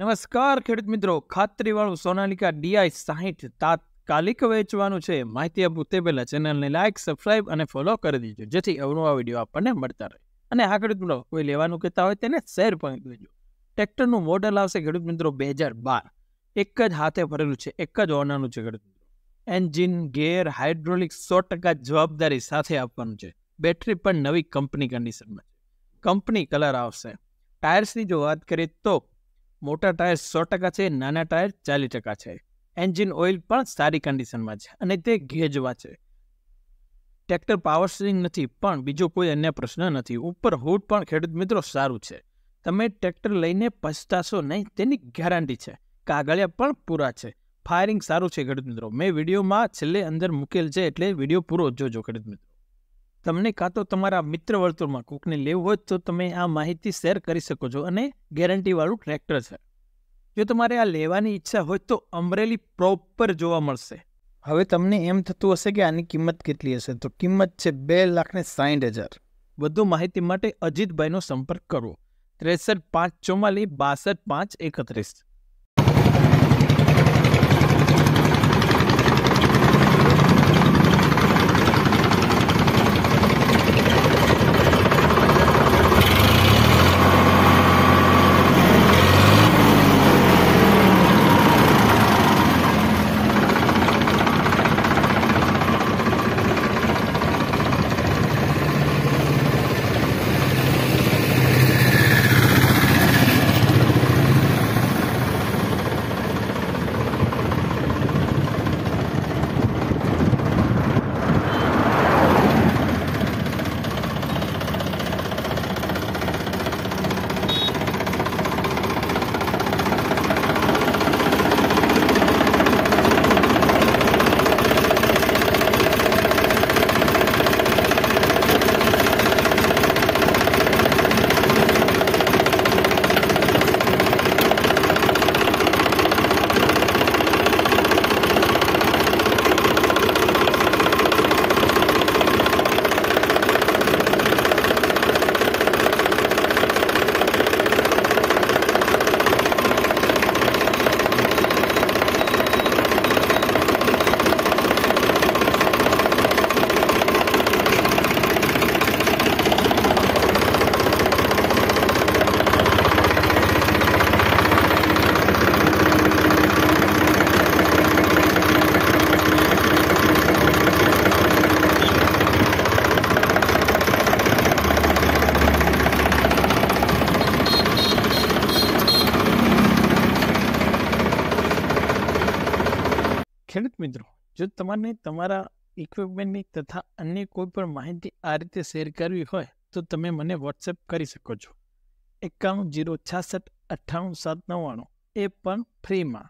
નમસ્કાર ખેડૂત મિત્રો ખાતરીવાળું સોનાલિકા ડીઆઈ સાહીઠ તાત્કાલિક વેચવાનું છે માહિતી આપવું તે પહેલાં ચેનલને લાઇક સબસ્ક્રાઇબ અને ફોલો કરી દેજો જેથી અવનવા વિડીયો આપણને મળતા રહે અને આ ખેડૂત મિત્રો કોઈ લેવાનું કહેતા હોય તેને શેર પણ દેજો ટ્રેક્ટરનું મોડલ આવશે ખેડૂત મિત્રો બે હજાર બાર એક જ હાથે ભરેલું છે એક જ ઓનરનું છે ખેડૂત મિત્રો એન્જિન ગેર હાઇડ્રોલિક સો ટકા જવાબદારી સાથે આપવાનું છે બેટરી પણ નવી કંપની કન્ડિશનમાં છે કંપની કલર આવશે ટાયર્સની જો વાત કરીએ તો મોટા ટાયર સો ટકા છે નાના ટાયર ચાલીસ ટકા છે એન્જિન ઓઇલ પણ સારી કન્ડિશનમાં છે અને તે ઘેજવા છે ટ્રેક્ટર પાવર સ્ટીરિંગ નથી પણ બીજો કોઈ અન્ય પ્રશ્ન નથી ઉપર હૂડ પણ ખેડૂત મિત્રો સારું છે તમે ટ્રેક્ટર લઈને પછતાશો નહીં તેની ગેરંટી છે કાગળિયા પણ પૂરા છે ફાયરિંગ સારું છે ખેડૂત મિત્રો મેં વિડીયોમાં છેલ્લે અંદર મૂકેલ છે એટલે વિડીયો પૂરો જોજો ખેડૂત મિત્રો તમને કાં તો તમારા મિત્ર વર્તુળમાં કોકને લેવું હોય તો તમે આ માહિતી શેર કરી શકો છો અને ગેરંટીવાળું ટ્રેક્ટર છે જો તમારે આ લેવાની ઈચ્છા હોય તો અમરેલી પ્રોપર જોવા મળશે હવે તમને એમ થતું હશે કે આની કિંમત કેટલી હશે તો કિંમત છે બે લાખને સાઠ હજાર વધુ માહિતી માટે અજીતભાઈનો સંપર્ક કરો ત્રેસઠ પાંચ ચુમ્માલીસ બાસઠ પાંચ એકત્રીસ ખેડૂત મિત્રો જો તમારે તમારા ઇક્વિપમેન્ટની તથા અન્ય કોઈ પણ માહિતી આ રીતે શેર કરવી હોય તો તમે મને વોટ્સએપ કરી શકો છો એકાણું જીરો છાસઠ અઠ્ઠાણું સાત નવ્વાણું એ પણ ફ્રીમાં